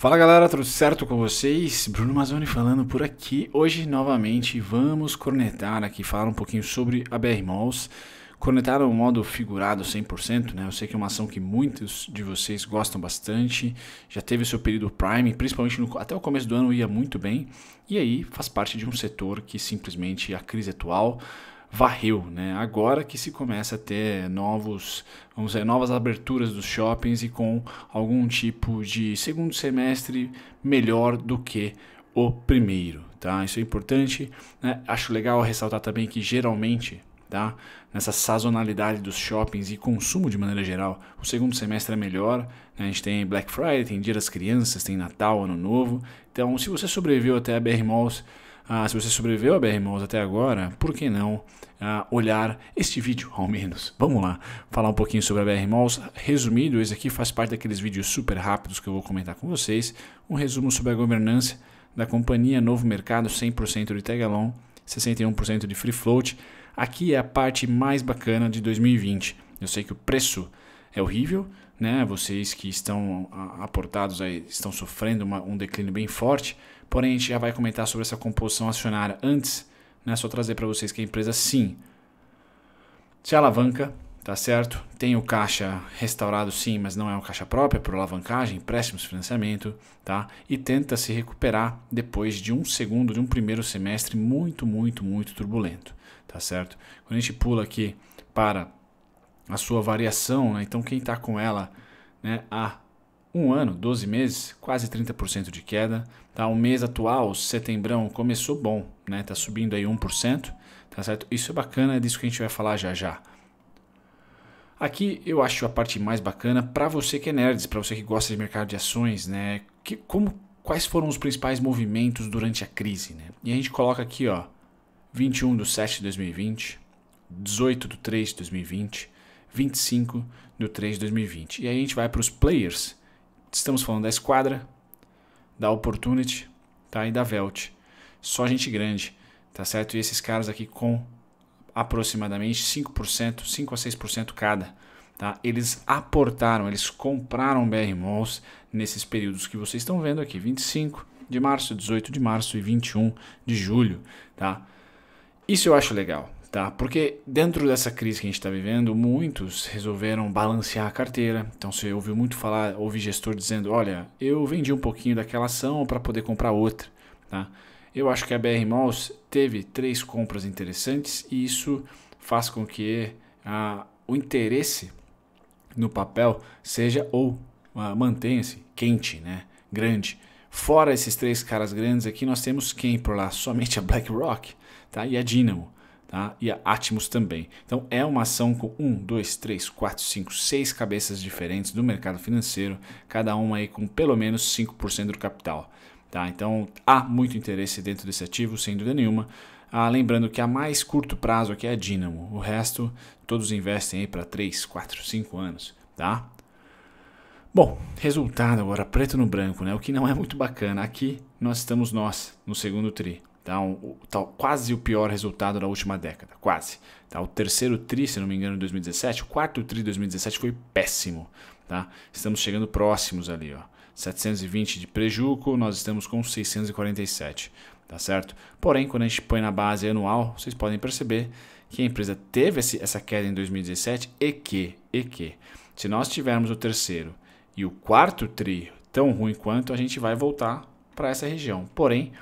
Fala galera, tudo certo com vocês? Bruno Mazzoni falando por aqui. Hoje novamente vamos cornetar aqui, falar um pouquinho sobre a BR Malls. Cornetar no é modo figurado 100%, né? Eu sei que é uma ação que muitos de vocês gostam bastante, já teve seu período prime, principalmente no, até o começo do ano ia muito bem, e aí faz parte de um setor que simplesmente a crise atual varreu, né? Agora que se começa a ter novos, vamos dizer, novas aberturas dos shoppings e com algum tipo de segundo semestre melhor do que o primeiro, tá? Isso é importante. Né? Acho legal ressaltar também que geralmente Tá? Nessa sazonalidade dos shoppings e consumo de maneira geral, o segundo semestre é melhor. Né? A gente tem Black Friday, tem Dia das Crianças, tem Natal, Ano Novo. Então, se você sobreviveu até a BR Malls, ah, se você sobreviveu a BR Malls até agora, por que não ah, olhar este vídeo, ao menos? Vamos lá, falar um pouquinho sobre a BR Malls. Resumido, esse aqui faz parte daqueles vídeos super rápidos que eu vou comentar com vocês. Um resumo sobre a governança da companhia Novo Mercado, 100% de Tegalon, 61% de Free Float. Aqui é a parte mais bacana de 2020. Eu sei que o preço é horrível, né? Vocês que estão aportados aí estão sofrendo uma, um declínio bem forte, Porém, a gente já vai comentar sobre essa composição acionária antes, né? Só trazer para vocês que a empresa sim se alavanca, tá certo? Tem o caixa restaurado sim, mas não é um caixa próprio, é por alavancagem, empréstimos, financiamento, tá? E tenta se recuperar depois de um segundo, de um primeiro semestre muito, muito, muito turbulento, tá certo? Quando a gente pula aqui para a sua variação, né? então quem está com ela né, A um ano, 12 meses, quase 30% de queda. Tá? O mês atual, setembrão, começou bom, né? Tá subindo aí 1%, tá certo? Isso é bacana, é disso que a gente vai falar já já. Aqui eu acho a parte mais bacana para você que é nerd, para você que gosta de mercado de ações, né? Que, como, quais foram os principais movimentos durante a crise, né? E a gente coloca aqui, ó, 21 de 7 de 2020, 18 de 3 de 2020, 25 de 3 de 2020. E aí a gente vai para os players, Estamos falando da Esquadra, da Opportunity tá? e da Velt. Só gente grande, tá certo? E esses caras aqui com aproximadamente 5%, 5 a 6% cada. Tá? Eles aportaram, eles compraram BR Malls nesses períodos que vocês estão vendo aqui, 25 de março, 18 de março e 21 de julho, tá? Isso eu acho legal tá? Porque dentro dessa crise que a gente está vivendo, muitos resolveram balancear a carteira. Então você ouviu muito falar, ouvi gestor dizendo, olha, eu vendi um pouquinho daquela ação para poder comprar outra, tá? Eu acho que a BR Malls teve três compras interessantes e isso faz com que a, o interesse no papel seja ou mantenha-se quente, né? Grande. Fora esses três caras grandes aqui, nós temos quem por lá? Somente a BlackRock tá? e a Dynamo. Tá? E a Atmos também. Então é uma ação com 1, 2, 3, 4, 5, 6 cabeças diferentes do mercado financeiro, cada uma aí com pelo menos 5% do capital. Tá? Então há muito interesse dentro desse ativo, sem dúvida nenhuma. Ah, lembrando que a mais curto prazo aqui é a Dynamo, o resto todos investem aí para 3, 4, 5 anos. Tá? Bom, resultado agora, preto no branco, né? o que não é muito bacana. Aqui nós estamos nós, no segundo TRI tá o, tá quase o pior resultado da última década, quase. Tá? O terceiro tri, se não me engano, em 2017, o quarto tri de 2017 foi péssimo. Tá? Estamos chegando próximos ali, ó. 720 de prejuco, nós estamos com 647, tá certo? Porém, quando a gente põe na base anual, vocês podem perceber que a empresa teve esse, essa queda em 2017 e que, e que, se nós tivermos o terceiro e o quarto tri tão ruim quanto, a gente vai voltar para essa região. Porém,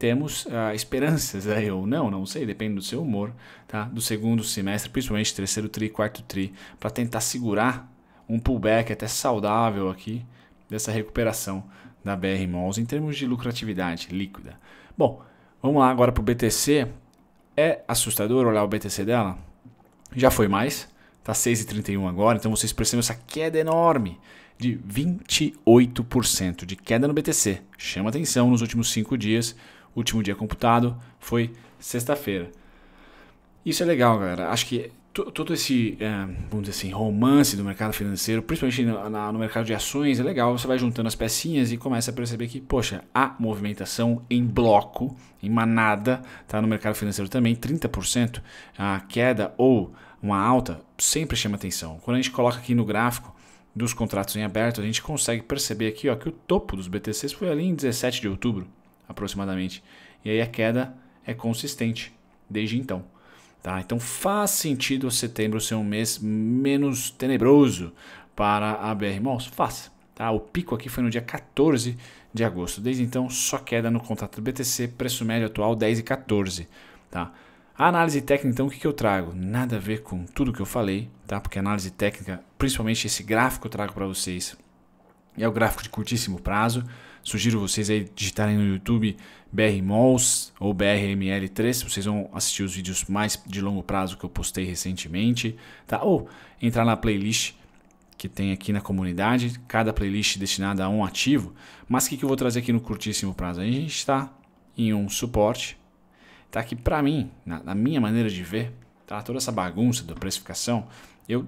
temos ah, esperanças aí, é, ou não, não sei, depende do seu humor, tá? Do segundo semestre, principalmente terceiro tri, quarto tri, para tentar segurar um pullback até saudável aqui dessa recuperação da BR Malls em termos de lucratividade líquida. Bom, vamos lá agora para o BTC. É assustador olhar o BTC dela? Já foi mais, tá 6,31 agora, então vocês percebem essa queda enorme de 28% de queda no BTC. Chama atenção nos últimos cinco dias último dia computado foi sexta-feira. Isso é legal, galera. Acho que todo esse, é, vamos dizer assim, romance do mercado financeiro, principalmente no mercado de ações, é legal. Você vai juntando as pecinhas e começa a perceber que, poxa, há movimentação em bloco, em manada, tá? No mercado financeiro também, 30% a queda ou uma alta sempre chama atenção. Quando a gente coloca aqui no gráfico dos contratos em aberto, a gente consegue perceber aqui ó, que o topo dos BTCs foi ali em 17 de outubro aproximadamente. E aí a queda é consistente desde então. Tá? Então faz sentido setembro ser um mês menos tenebroso para a BR Malls? Faz. Tá? O pico aqui foi no dia 14 de agosto. Desde então, só queda no contrato do BTC, preço médio atual 10,14. e Tá? A análise técnica, então, o que, eu trago? Nada a ver com tudo que eu falei, tá? porque a análise técnica, principalmente esse gráfico, eu trago para vocês. É o gráfico de curtíssimo prazo. Sugiro vocês aí digitarem no YouTube BRMols ou BRML3, vocês vão assistir os vídeos mais de longo prazo que eu postei recentemente, tá? Ou entrar na playlist que tem aqui na comunidade, cada playlist destinada a um ativo. Mas o que, que eu vou trazer aqui no curtíssimo prazo? A gente está em um suporte, tá? Que para mim, na, na, minha maneira de ver, tá? Toda essa bagunça da precificação, eu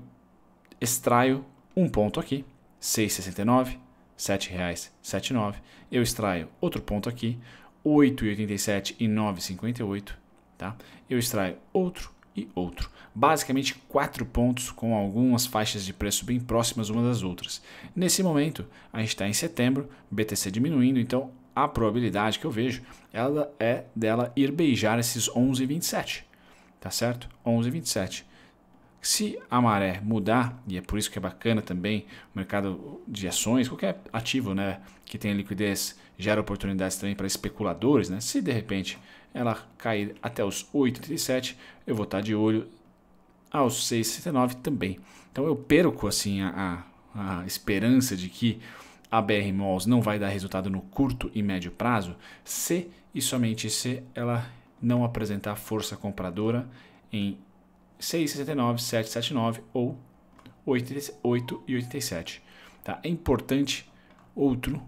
extraio um ponto aqui, 6,69, R$ 7,79. Eu extraio outro ponto aqui, R$ 8,87 e 9,58. Tá? Eu extraio outro e outro. Basicamente quatro pontos com algumas faixas de preço bem próximas umas das outras. Nesse momento, a gente está em setembro, BTC diminuindo, então a probabilidade que eu vejo ela é dela ir beijar esses 11,27. Tá certo? 11,27. Se a maré mudar, e é por isso que é bacana também o mercado de ações, qualquer ativo né, que tenha liquidez gera oportunidades também para especuladores. Né? Se de repente ela cair até os 8,37, eu vou estar de olho aos 6,69 também. Então eu perco assim a, a, a esperança de que a BR Malls não vai dar resultado no curto e médio prazo se e somente se ela não apresentar força compradora em 6,69, 7,79 ou 8,87. Tá? É importante outro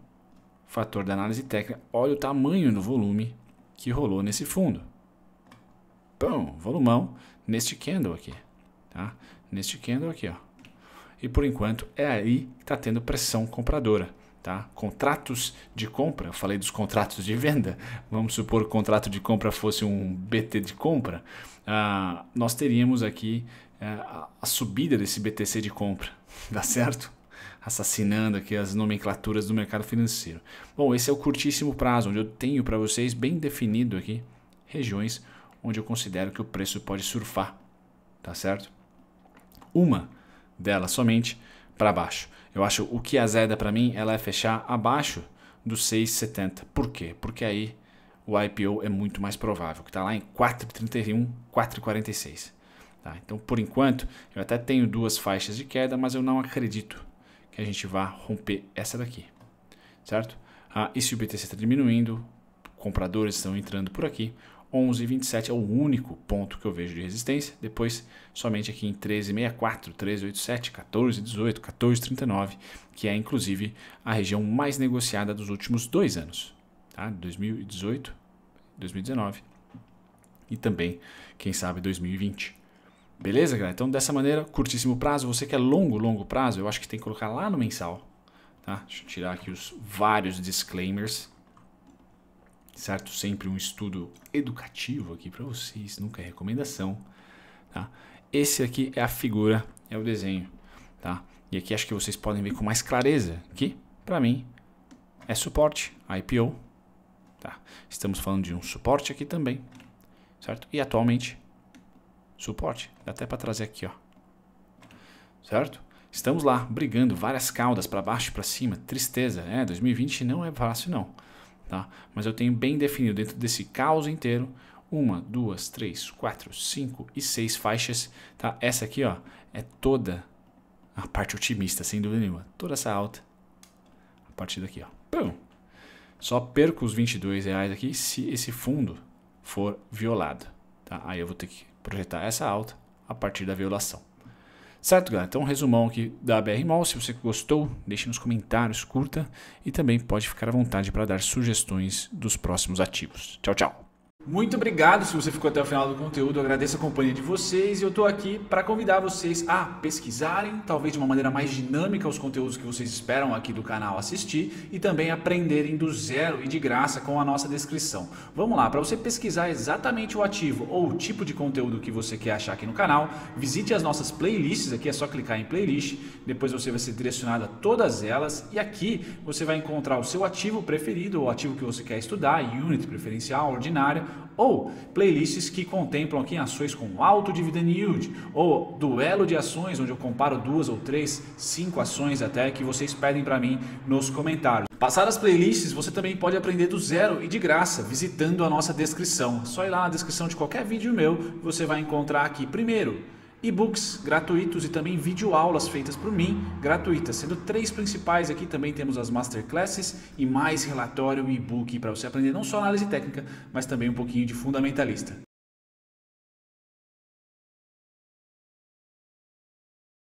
fator da análise técnica. Olha o tamanho do volume que rolou nesse fundo. Pão, volumão neste candle aqui. Tá? Neste candle aqui. Ó. E por enquanto é aí que está tendo pressão compradora. Tá? Contratos de compra, eu falei dos contratos de venda, vamos supor que o contrato de compra fosse um BT de compra, ah, nós teríamos aqui eh, a subida desse BTC de compra, dá certo? Assassinando aqui as nomenclaturas do mercado financeiro. Bom, esse é o curtíssimo prazo, onde eu tenho para vocês bem definido aqui regiões onde eu considero que o preço pode surfar, tá certo? Uma delas somente para baixo. Eu acho o que azeda para mim, ela é fechar abaixo do 6,70. Por quê? Porque aí o IPO é muito mais provável, que está lá em 4,31, 4,46. Tá? Então, por enquanto, eu até tenho duas faixas de queda, mas eu não acredito que a gente vá romper essa daqui, certo? Ah, e se o BTC está diminuindo, compradores estão entrando por aqui, 11,27 é o único ponto que eu vejo de resistência. Depois, somente aqui em 13,64, 13,87, 14,18, 14,39, que é inclusive a região mais negociada dos últimos dois anos, tá? 2018, 2019 e também, quem sabe, 2020. Beleza, galera? Então, dessa maneira, curtíssimo prazo. Você quer é longo, longo prazo, eu acho que tem que colocar lá no mensal. Tá? Deixa eu tirar aqui os vários disclaimers certo? Sempre um estudo educativo aqui para vocês, nunca é recomendação, tá? Esse aqui é a figura, é o desenho, tá? E aqui acho que vocês podem ver com mais clareza que, para mim, é suporte, IPO, tá? Estamos falando de um suporte aqui também, certo? E atualmente, suporte, dá até para trazer aqui, ó, certo? Estamos lá brigando várias caudas para baixo e para cima, tristeza, é, né? 2020 não é fácil não. Tá? Mas eu tenho bem definido dentro desse caos inteiro uma, duas, três, quatro, cinco e seis faixas, tá? Essa aqui, ó, é toda a parte otimista, sem dúvida nenhuma. Toda essa alta a partir daqui, ó. Pum. Só perco os 22 reais aqui se esse fundo for violado, tá? Aí eu vou ter que projetar essa alta a partir da violação. Certo, galera? Então, um resumão aqui da BR Mall. Se você gostou, deixe nos comentários, curta e também pode ficar à vontade para dar sugestões dos próximos ativos. Tchau, tchau! Muito obrigado se você ficou até o final do conteúdo. Eu agradeço a companhia de vocês e eu estou aqui para convidar vocês a pesquisarem, talvez de uma maneira mais dinâmica, os conteúdos que vocês esperam aqui do canal assistir e também aprenderem do zero e de graça com a nossa descrição. Vamos lá, para você pesquisar exatamente o ativo ou o tipo de conteúdo que você quer achar aqui no canal, visite as nossas playlists aqui, é só clicar em playlist, depois você vai ser direcionado a todas elas e aqui você vai encontrar o seu ativo preferido, o ativo que você quer estudar, unit preferencial, ordinária ou playlists que contemplam aqui ações com alto dividend yield, ou duelo de ações, onde eu comparo duas ou três, cinco ações até que vocês pedem para mim nos comentários. Passar as playlists você também pode aprender do zero e de graça visitando a nossa descrição. É só ir lá na descrição de qualquer vídeo meu, você vai encontrar aqui primeiro e-books gratuitos e também videoaulas feitas por mim, gratuitas, sendo três principais aqui também temos as masterclasses e mais relatório e e-book para você aprender não só análise técnica, mas também um pouquinho de fundamentalista.